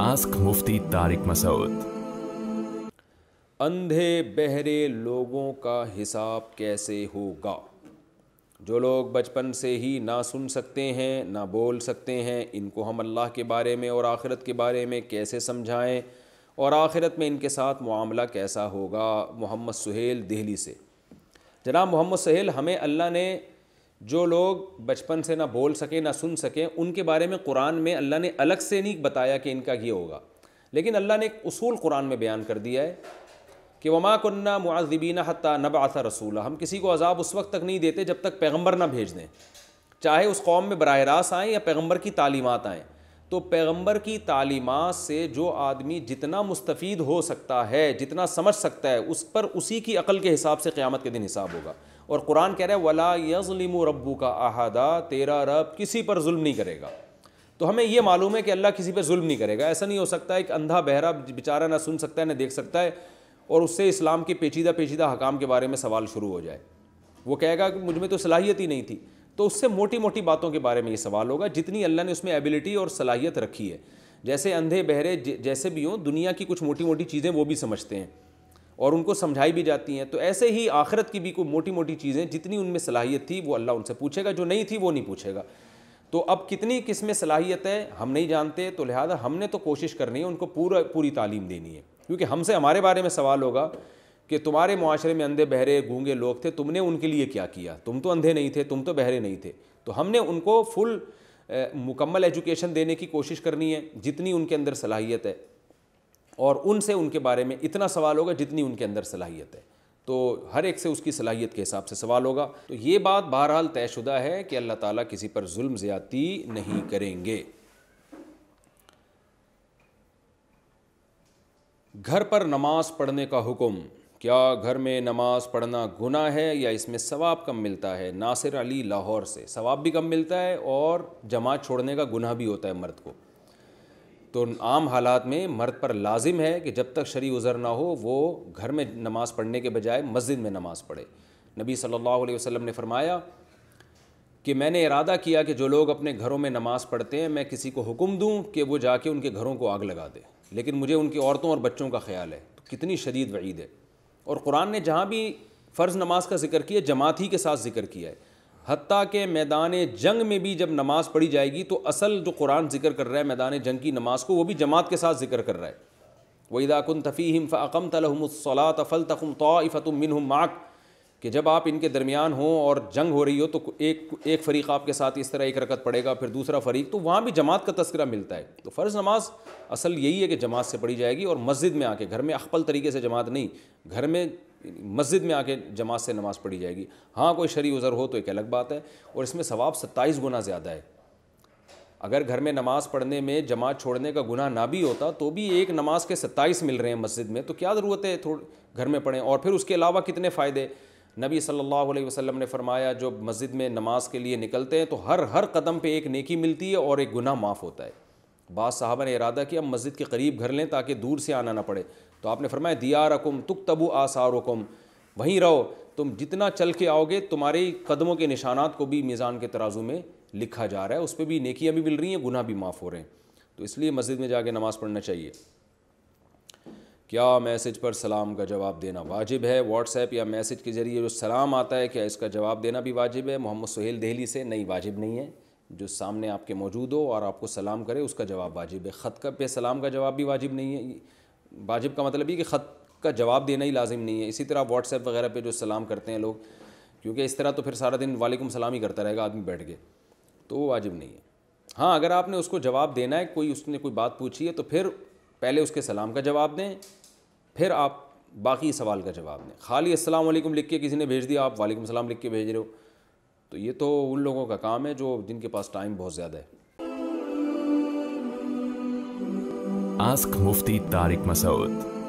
ask मुफ्ती तारिक मसूद अंधे बहरे लोगों का हिसाब कैसे होगा जो लोग बचपन से ही ना सुन सकते हैं ना बोल सकते हैं इनको हम अल्लाह के बारे में और आखिरत के बारे में कैसे समझाएं और आखिरत में इनके साथ मामला कैसा होगा मोहम्मद सुहेल दिल्ली से जनाब मोहम्मद सुहेल हमें अल्लाह ने जो लोग बचपन से ना बोल सकें ना सुन सकें उनके बारे में कुरान में अल्लाह ने अलग से नहीं बताया कि इनका ये होगा लेकिन अल्लाह ने एक उसूल कुरान में बयान कर दिया है कि वमा कन्ना मुआजबीना नब नबासा रसूल हम किसी को अजाब उस वक्त तक नहीं देते जब तक पैगम्बर ना भेज दें चाहे उस कौम में बरह रास्त आएँ या पैगम्बर की तालीमत आएँ तो पैगंबर की तालीमत से जो आदमी जितना मुस्तफ़ हो सकता है जितना समझ सकता है उस पर उसी की अकल के हिसाब से क़्यामत के दिन हिसाब होगा और कुरान कह रहा है वला यजलिम रब्बू का अहादा तेरा रब किसी पर जुल्म नहीं करेगा तो हमें यह मालूम है कि अल्लाह किसी पर जुल्म नहीं करेगा ऐसा नहीं हो सकता एक अंधा बहरा बेचारा ना सुन सकता है ना देख सकता है और उससे इस्लाम के पेचीदा पेचीदा हकाम के बारे में सवाल शुरू हो जाए वो कहेगा कि मुझ में तो सलाहियत ही नहीं थी तो उससे मोटी मोटी बातों के बारे में ये सवाल होगा जितनी अल्लाह ने उसमें एबिलिटी और सलाहियत रखी है जैसे अंधे बहरे जैसे भी हों दुनिया की कुछ मोटी मोटी चीज़ें वो भी समझते हैं और उनको समझाई भी जाती हैं तो ऐसे ही आखिरत की भी कोई मोटी मोटी चीज़ें जितनी उनमें सलाहियत थी वो अल्लाह उनसे पूछेगा जो नहीं थी वो नहीं पूछेगा तो अब कितनी किस्में सलाहियत है हम नहीं जानते तो लिहाजा हमने तो कोशिश करनी है उनको पूरा पूरी तालीम देनी है क्योंकि हमसे हमारे बारे में सवाल होगा कि तुम्हारे माशरे में अंधे बहरे गूँगे लोग थे तुमने उनके लिए क्या किया तुम तो अंधे नहीं थे तुम तो बहरे नहीं थे तो हमने उनको फुल मुकम्मल एजुकेशन देने की कोशिश करनी है जितनी उनके अंदर सलाहियत है और उनसे उनके बारे में इतना सवाल होगा जितनी उनके अंदर सलाहियत है तो हर एक से उसकी सलाहियत के हिसाब से सवाल होगा तो ये बात बहरहाल तयशुदा है कि अल्लाह ताला किसी पर जुल्म ज़्यादती नहीं करेंगे घर पर नमाज पढ़ने का हुक्म क्या घर में नमाज़ पढ़ना गुना है या इसमें सवाब कम मिलता है नासिर अली लाहौर से सवाब भी कम मिलता है और जमात छोड़ने का गुना भी होता है मर्द को तो आम हालात में मर्द पर लाजिम है कि जब तक शरी उज़र ना हो वो घर में नमाज़ पढ़ने के बजाय मस्जिद में नमाज़ पढ़े नबी सल्लल्लाहु अलैहि वसल्लम ने फरमाया कि मैंने इरादा किया कि जो लोग अपने घरों में नमाज़ पढ़ते हैं मैं किसी को हुक्म दूँ कि वो जाके उनके घरों को आग लगा दे लेकिन मुझे उनकी औरतों और बच्चों का ख्याल है तो कितनी शदीद वईद है और कुरान ने जहाँ भी फ़र्ज़ नमाज का जिक्र किया जमात ही के साथ जिक्र किया है हती के मैदान जंग में भी जब नमाज़ पढ़ी जाएगी तो असल जो कुरान जिक्र कर रहा है मैदान जंग की नमाज को वो भी जमात के साथ जिक्र कर रहा है वहीदाकुन तफ़ी फ़ाकम तलहमसलात तफ़ल तखम तो फ़तुम मिन माक कि जब आप इनके दरमियान हों और जंग हो रही हो तो एक एक फ़रीक आपके साथ इस तरह एक रकत पड़ेगा फिर दूसरा फ़रीक तो वहाँ भी जमात का तस्करा मिलता है तो फ़र्ज़ नमाज असल यही है कि जमात से पढ़ी जाएगी और मस्जिद में आके घर में अखपल तरीके से जमात नहीं घर में मस्जिद में आके जमात से नमाज़ पढ़ी जाएगी हाँ कोई शरी उज़र हो तो एक अलग बात है और इसमें सवाब सत्ताईस गुना ज़्यादा है अगर घर में नमाज़ पढ़ने में जमात छोड़ने का गुना ना भी होता तो भी एक नमाज के सत्ताईस मिल रहे हैं मस्जिद में तो क्या ज़रूरत है थोड़ा घर में पढ़ें और फिर उसके अलावा कितने फ़ायदे नबी सल्लल्लाहु अलैहि वसल्लम ने फरमाया जो मस्जिद में नमाज के लिए निकलते हैं तो हर हर कदम पे एक नेकी मिलती है और एक गुनाह माफ़ होता है बाद साहबा ने इरादा किया मस्जिद के करीब घर लें ताकि दूर से आना ना पड़े तो आपने फरमाया दिया रकुम तुक तबू आसार वहीं रहो तुम जितना चल के आओगे तुम्हारे कदमों के निशानात को भी मीज़ान के तराजू में लिखा जा रहा है उस पर भी नेकियाँ भी मिल रही हैं गुनाह भी माफ़ हो रहे हैं तो इसलिए मस्जिद में जाके नमाज़ पढ़ना चाहिए क्या मैसेज पर सलाम का जवाब देना वाजिब है व्हाट्सएप या मैसेज के ज़रिए जो सलाम आता है क्या इसका जवाब देना भी वाजिब है मोहम्मद सुहेल दहली से नहीं वाजिब नहीं है जो सामने आपके मौजूद हो और आपको सलाम करे उसका जवाब वाजिब है ख़त का पे सलाम का जवाब भी वाजिब नहीं है वाजिब का मतलब ये कि ख़त का जवाब देना ही लाजिम नहीं है इसी तरह व्हाट्सएप वगैरह पर जो सलाम करते हैं लोग क्योंकि इस तरह तो फिर सारा दिन वालेकुम सलाम ही करता रहेगा आदमी बैठ के तो वो वाजिब नहीं है हाँ अगर आपने उसको जवाब देना है कोई उसने कोई बात पूछी है तो फिर पहले उसके सलाम का जवाब दें फिर आप बाकी सवाल का जवाब दें खाली अस्सलाम वालेकुम लिख के किसी ने भेज दिया आप वालेकुम सलाम लिख के भेज रहे हो तो ये तो उन लोगों का काम है जो जिनके पास टाइम बहुत ज़्यादा है आस्क मुफ्ती तारिक मसूद